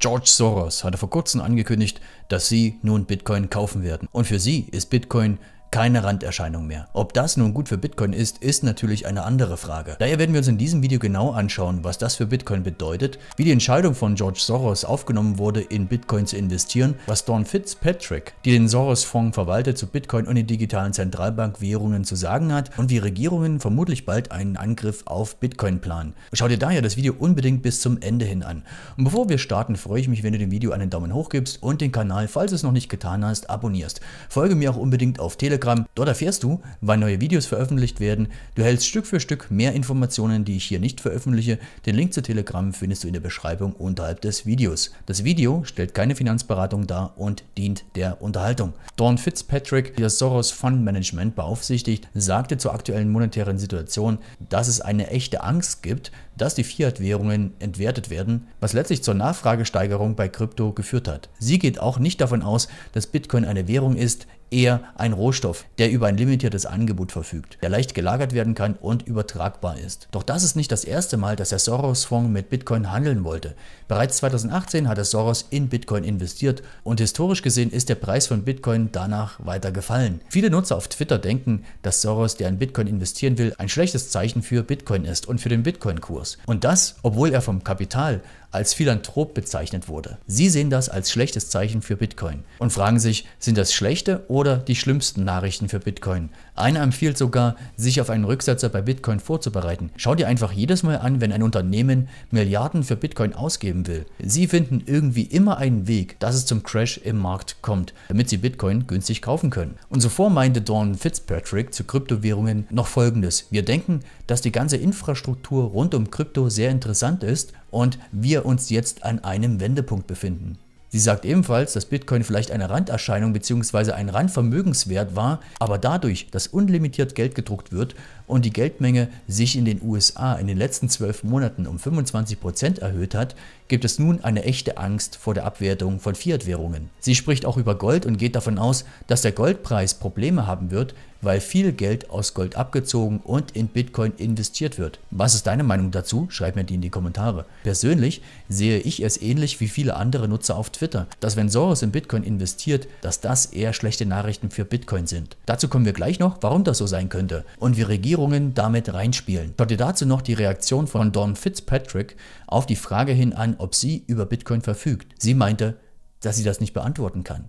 George Soros hatte vor kurzem angekündigt, dass sie nun Bitcoin kaufen werden. Und für sie ist Bitcoin keine Randerscheinung mehr. Ob das nun gut für Bitcoin ist, ist natürlich eine andere Frage. Daher werden wir uns in diesem Video genau anschauen, was das für Bitcoin bedeutet, wie die Entscheidung von George Soros aufgenommen wurde, in Bitcoin zu investieren, was Dawn Fitzpatrick, die den Soros-Fonds verwaltet, zu Bitcoin und den digitalen Zentralbankwährungen zu sagen hat und wie Regierungen vermutlich bald einen Angriff auf Bitcoin planen. Schau dir daher das Video unbedingt bis zum Ende hin an. Und bevor wir starten, freue ich mich, wenn du dem Video einen Daumen hoch gibst und den Kanal, falls du es noch nicht getan hast, abonnierst. Folge mir auch unbedingt auf Telegram Telegram. Dort erfährst du, wann neue Videos veröffentlicht werden. Du erhältst Stück für Stück mehr Informationen, die ich hier nicht veröffentliche. Den Link zu Telegram findest du in der Beschreibung unterhalb des Videos. Das Video stellt keine Finanzberatung dar und dient der Unterhaltung. Dawn Fitzpatrick, die das Soros Fund Management beaufsichtigt, sagte zur aktuellen monetären Situation, dass es eine echte Angst gibt, dass die Fiat-Währungen entwertet werden, was letztlich zur Nachfragesteigerung bei Krypto geführt hat. Sie geht auch nicht davon aus, dass Bitcoin eine Währung ist, eher ein Rohstoff. Rohstoff, der über ein limitiertes Angebot verfügt, der leicht gelagert werden kann und übertragbar ist. Doch das ist nicht das erste Mal, dass der Soros-Fonds mit Bitcoin handeln wollte. Bereits 2018 hat der Soros in Bitcoin investiert und historisch gesehen ist der Preis von Bitcoin danach weiter gefallen. Viele Nutzer auf Twitter denken, dass Soros, der in Bitcoin investieren will, ein schlechtes Zeichen für Bitcoin ist und für den Bitcoin-Kurs. Und das, obwohl er vom Kapital als Philanthrop bezeichnet wurde. Sie sehen das als schlechtes Zeichen für Bitcoin und fragen sich, sind das schlechte oder die schlimmsten Nachrichten für Bitcoin? Einer empfiehlt sogar, sich auf einen Rücksetzer bei Bitcoin vorzubereiten. Schau dir einfach jedes Mal an, wenn ein Unternehmen Milliarden für Bitcoin ausgeben will. Sie finden irgendwie immer einen Weg, dass es zum Crash im Markt kommt, damit sie Bitcoin günstig kaufen können. Und zuvor meinte Dawn Fitzpatrick zu Kryptowährungen noch folgendes. Wir denken, dass die ganze Infrastruktur rund um Krypto sehr interessant ist und wir uns jetzt an einem Wendepunkt befinden. Sie sagt ebenfalls, dass Bitcoin vielleicht eine Randerscheinung bzw. ein Randvermögenswert war, aber dadurch, dass unlimitiert Geld gedruckt wird und die Geldmenge sich in den USA in den letzten zwölf Monaten um 25% erhöht hat, gibt es nun eine echte Angst vor der Abwertung von Fiat-Währungen. Sie spricht auch über Gold und geht davon aus, dass der Goldpreis Probleme haben wird, weil viel Geld aus Gold abgezogen und in Bitcoin investiert wird. Was ist deine Meinung dazu? Schreib mir die in die Kommentare. Persönlich sehe ich es ähnlich wie viele andere Nutzer auf Twitter, dass wenn Soros in Bitcoin investiert, dass das eher schlechte Nachrichten für Bitcoin sind. Dazu kommen wir gleich noch, warum das so sein könnte und wie Regierungen damit reinspielen. Schaut dir dazu noch die Reaktion von Don Fitzpatrick auf die Frage hin an, ob sie über Bitcoin verfügt. Sie meinte, dass sie das nicht beantworten kann.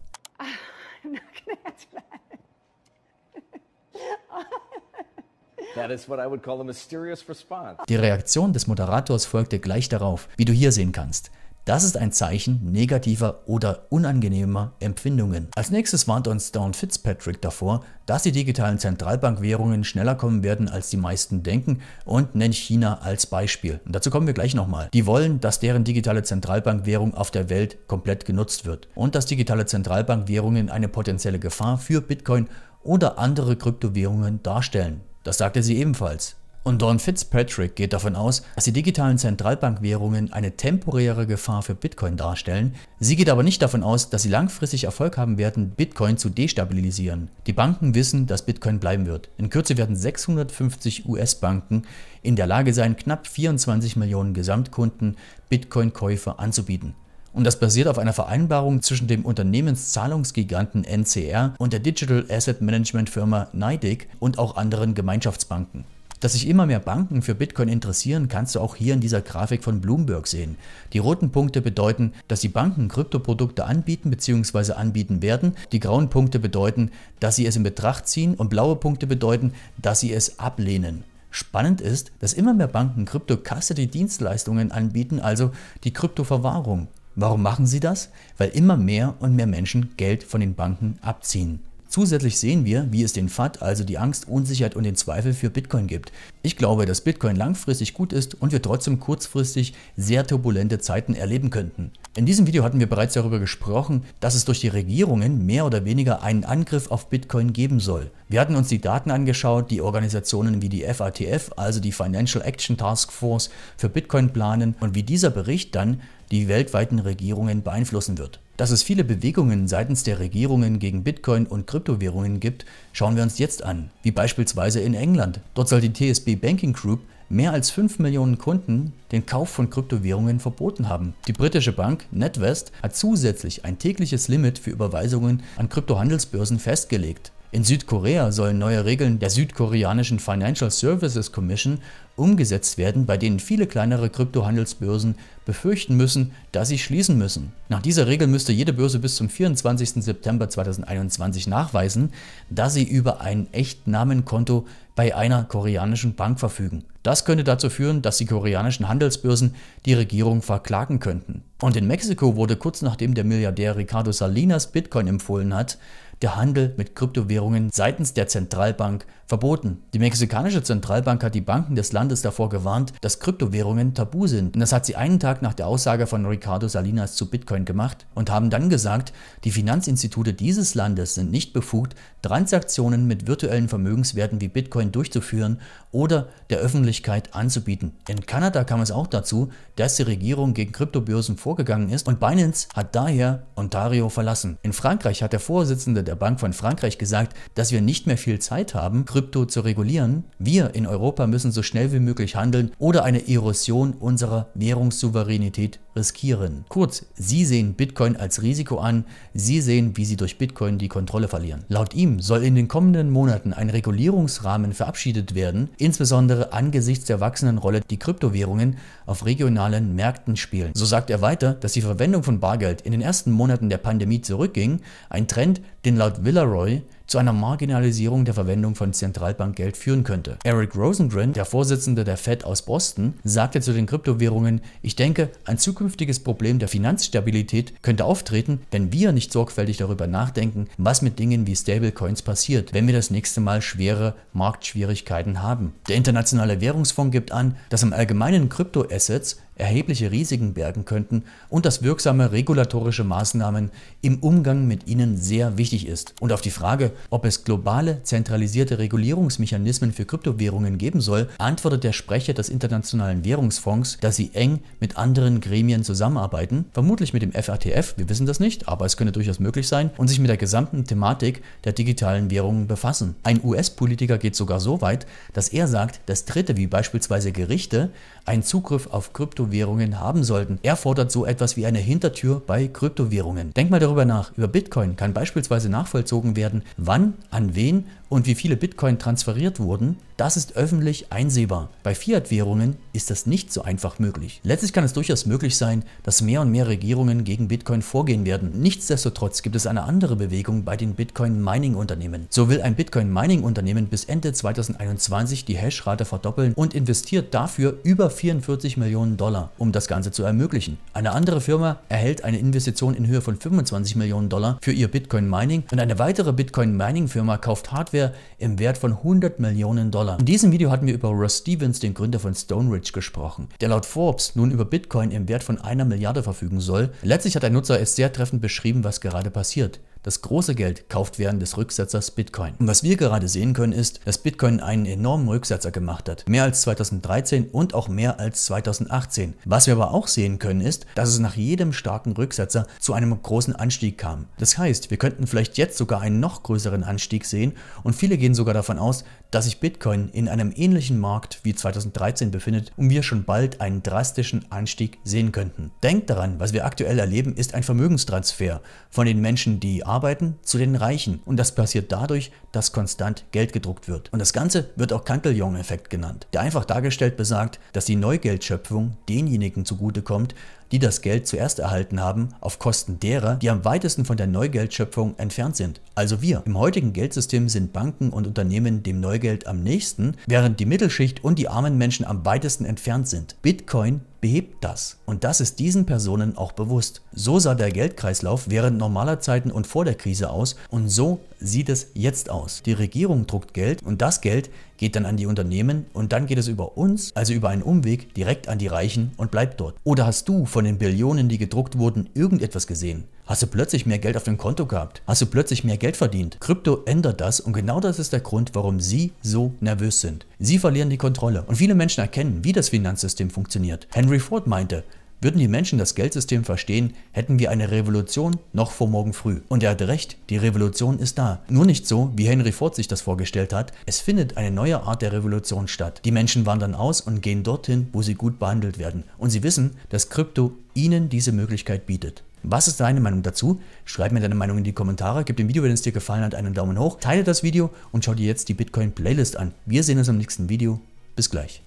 Die Reaktion des Moderators folgte gleich darauf, wie du hier sehen kannst. Das ist ein Zeichen negativer oder unangenehmer Empfindungen. Als nächstes warnt uns Don Fitzpatrick davor, dass die digitalen Zentralbankwährungen schneller kommen werden, als die meisten denken und nennt China als Beispiel. Und dazu kommen wir gleich nochmal. Die wollen, dass deren digitale Zentralbankwährung auf der Welt komplett genutzt wird und dass digitale Zentralbankwährungen eine potenzielle Gefahr für Bitcoin oder andere Kryptowährungen darstellen. Das sagte sie ebenfalls. Und Don Fitzpatrick geht davon aus, dass die digitalen Zentralbankwährungen eine temporäre Gefahr für Bitcoin darstellen. Sie geht aber nicht davon aus, dass sie langfristig Erfolg haben werden, Bitcoin zu destabilisieren. Die Banken wissen, dass Bitcoin bleiben wird. In Kürze werden 650 US-Banken in der Lage sein, knapp 24 Millionen Gesamtkunden bitcoin käufer anzubieten. Und das basiert auf einer Vereinbarung zwischen dem Unternehmenszahlungsgiganten NCR und der Digital Asset Management Firma NIDIC und auch anderen Gemeinschaftsbanken. Dass sich immer mehr Banken für Bitcoin interessieren, kannst du auch hier in dieser Grafik von Bloomberg sehen. Die roten Punkte bedeuten, dass die Banken Kryptoprodukte anbieten bzw. anbieten werden. Die grauen Punkte bedeuten, dass sie es in Betracht ziehen und blaue Punkte bedeuten, dass sie es ablehnen. Spannend ist, dass immer mehr Banken Krypto-Custody-Dienstleistungen anbieten, also die Kryptoverwahrung. Warum machen sie das? Weil immer mehr und mehr Menschen Geld von den Banken abziehen. Zusätzlich sehen wir, wie es den FAT, also die Angst, Unsicherheit und den Zweifel für Bitcoin gibt. Ich glaube, dass Bitcoin langfristig gut ist und wir trotzdem kurzfristig sehr turbulente Zeiten erleben könnten. In diesem Video hatten wir bereits darüber gesprochen, dass es durch die Regierungen mehr oder weniger einen Angriff auf Bitcoin geben soll. Wir hatten uns die Daten angeschaut, die Organisationen wie die FATF, also die Financial Action Task Force, für Bitcoin planen und wie dieser Bericht dann die weltweiten Regierungen beeinflussen wird. Dass es viele Bewegungen seitens der Regierungen gegen Bitcoin und Kryptowährungen gibt, schauen wir uns jetzt an, wie beispielsweise in England. Dort soll die TSB Banking Group mehr als 5 Millionen Kunden den Kauf von Kryptowährungen verboten haben. Die britische Bank NetWest hat zusätzlich ein tägliches Limit für Überweisungen an Kryptohandelsbörsen festgelegt. In Südkorea sollen neue Regeln der südkoreanischen Financial Services Commission umgesetzt werden, bei denen viele kleinere Kryptohandelsbörsen befürchten müssen, dass sie schließen müssen. Nach dieser Regel müsste jede Börse bis zum 24. September 2021 nachweisen, dass sie über ein Echtnamenkonto bei einer koreanischen Bank verfügen. Das könnte dazu führen, dass die koreanischen Handelsbörsen die Regierung verklagen könnten. Und in Mexiko wurde kurz nachdem der Milliardär Ricardo Salinas Bitcoin empfohlen hat, der Handel mit Kryptowährungen seitens der Zentralbank verboten. Die mexikanische Zentralbank hat die Banken des Landes davor gewarnt, dass Kryptowährungen tabu sind. Und das hat sie einen Tag nach der Aussage von Ricardo Salinas zu Bitcoin gemacht und haben dann gesagt, die Finanzinstitute dieses Landes sind nicht befugt, Transaktionen mit virtuellen Vermögenswerten wie Bitcoin durchzuführen oder der Öffentlichkeit anzubieten. In Kanada kam es auch dazu, dass die Regierung gegen Kryptobörsen vorgegangen ist und Binance hat daher Ontario verlassen. In Frankreich hat der Vorsitzende der Bank von Frankreich gesagt, dass wir nicht mehr viel Zeit haben, Krypto Krypto zu regulieren. Wir in Europa müssen so schnell wie möglich handeln oder eine Erosion unserer Währungssouveränität riskieren. Kurz, Sie sehen Bitcoin als Risiko an, Sie sehen, wie Sie durch Bitcoin die Kontrolle verlieren. Laut ihm soll in den kommenden Monaten ein Regulierungsrahmen verabschiedet werden, insbesondere angesichts der wachsenden Rolle, die Kryptowährungen auf regionalen Märkten spielen. So sagt er weiter, dass die Verwendung von Bargeld in den ersten Monaten der Pandemie zurückging, ein Trend, den laut Villaroy zu einer Marginalisierung der Verwendung von Zentralbankgeld führen könnte. Eric Rosengren, der Vorsitzende der Fed aus Boston, sagte zu den Kryptowährungen, ich denke, ein zukünftiges zukünftiges Problem der Finanzstabilität könnte auftreten, wenn wir nicht sorgfältig darüber nachdenken, was mit Dingen wie Stablecoins passiert, wenn wir das nächste Mal schwere Marktschwierigkeiten haben. Der Internationale Währungsfonds gibt an, dass im allgemeinen Kryptoassets erhebliche Risiken bergen könnten und dass wirksame regulatorische Maßnahmen im Umgang mit ihnen sehr wichtig ist. Und auf die Frage, ob es globale zentralisierte Regulierungsmechanismen für Kryptowährungen geben soll, antwortet der Sprecher des Internationalen Währungsfonds, dass sie eng mit anderen Gremien zusammenarbeiten, vermutlich mit dem FATF, wir wissen das nicht, aber es könnte durchaus möglich sein, und sich mit der gesamten Thematik der digitalen Währungen befassen. Ein US-Politiker geht sogar so weit, dass er sagt, dass Dritte wie beispielsweise Gerichte einen Zugriff auf Kryptowährungen Kryptowährungen haben sollten. Er fordert so etwas wie eine Hintertür bei Kryptowährungen. Denk mal darüber nach. Über Bitcoin kann beispielsweise nachvollzogen werden, wann, an wen und wie viele Bitcoin transferiert wurden, das ist öffentlich einsehbar. Bei Fiat-Währungen ist das nicht so einfach möglich. Letztlich kann es durchaus möglich sein, dass mehr und mehr Regierungen gegen Bitcoin vorgehen werden. Nichtsdestotrotz gibt es eine andere Bewegung bei den Bitcoin-Mining-Unternehmen. So will ein Bitcoin-Mining-Unternehmen bis Ende 2021 die Hashrate verdoppeln und investiert dafür über 44 Millionen Dollar, um das Ganze zu ermöglichen. Eine andere Firma erhält eine Investition in Höhe von 25 Millionen Dollar für ihr Bitcoin-Mining und eine weitere Bitcoin-Mining-Firma kauft Hardware Hardware im Wert von 100 Millionen Dollar. In diesem Video hatten wir über Russ Stevens, den Gründer von Stone Ridge, gesprochen, der laut Forbes nun über Bitcoin im Wert von einer Milliarde verfügen soll. Letztlich hat ein Nutzer es sehr treffend beschrieben, was gerade passiert. Das große Geld kauft während des Rücksetzers Bitcoin. Und was wir gerade sehen können ist, dass Bitcoin einen enormen Rücksetzer gemacht hat. Mehr als 2013 und auch mehr als 2018. Was wir aber auch sehen können ist, dass es nach jedem starken Rücksetzer zu einem großen Anstieg kam. Das heißt, wir könnten vielleicht jetzt sogar einen noch größeren Anstieg sehen und viele gehen sogar davon aus, dass sich Bitcoin in einem ähnlichen Markt wie 2013 befindet und wir schon bald einen drastischen Anstieg sehen könnten. Denkt daran, was wir aktuell erleben, ist ein Vermögenstransfer von den Menschen, die Arbeiten zu den Reichen. Und das passiert dadurch, dass konstant Geld gedruckt wird. Und das Ganze wird auch Cantillon-Effekt genannt, der einfach dargestellt besagt, dass die Neugeldschöpfung denjenigen zugutekommt, die das Geld zuerst erhalten haben, auf Kosten derer, die am weitesten von der Neugeldschöpfung entfernt sind. Also wir. Im heutigen Geldsystem sind Banken und Unternehmen dem Neugeld am nächsten, während die Mittelschicht und die armen Menschen am weitesten entfernt sind. Bitcoin behebt das. Und das ist diesen Personen auch bewusst. So sah der Geldkreislauf während normaler Zeiten und vor der Krise aus und so sieht es jetzt aus. Die Regierung druckt Geld und das Geld geht dann an die Unternehmen und dann geht es über uns, also über einen Umweg, direkt an die Reichen und bleibt dort. Oder hast du von den Billionen, die gedruckt wurden, irgendetwas gesehen? Hast du plötzlich mehr Geld auf dem Konto gehabt? Hast du plötzlich mehr Geld verdient? Krypto ändert das und genau das ist der Grund, warum sie so nervös sind. Sie verlieren die Kontrolle und viele Menschen erkennen, wie das Finanzsystem funktioniert. Henry Ford meinte, würden die Menschen das Geldsystem verstehen, hätten wir eine Revolution noch vor morgen früh. Und er hat recht, die Revolution ist da. Nur nicht so, wie Henry Ford sich das vorgestellt hat. Es findet eine neue Art der Revolution statt. Die Menschen wandern aus und gehen dorthin, wo sie gut behandelt werden. Und sie wissen, dass Krypto ihnen diese Möglichkeit bietet. Was ist deine Meinung dazu? Schreib mir deine Meinung in die Kommentare, gib dem Video, wenn es dir gefallen hat, einen Daumen hoch, teile das Video und schau dir jetzt die Bitcoin-Playlist an. Wir sehen uns im nächsten Video. Bis gleich.